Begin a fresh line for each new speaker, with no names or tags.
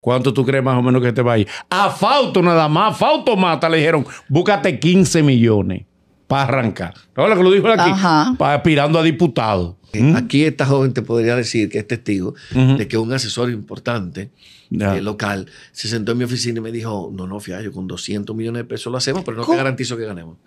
¿Cuánto tú crees más o menos que te este va a ir? A Fauto nada más, Fauto mata, le dijeron, búscate 15 millones para arrancar. lo que lo dijo aquí, para aspirando a diputado.
Eh, ¿Mm? Aquí esta joven te podría decir que es testigo de que un asesor importante eh, local se sentó en mi oficina y me dijo, no, no, fíjate, yo con 200 millones de pesos lo hacemos, pero no te
garantizo que ganemos.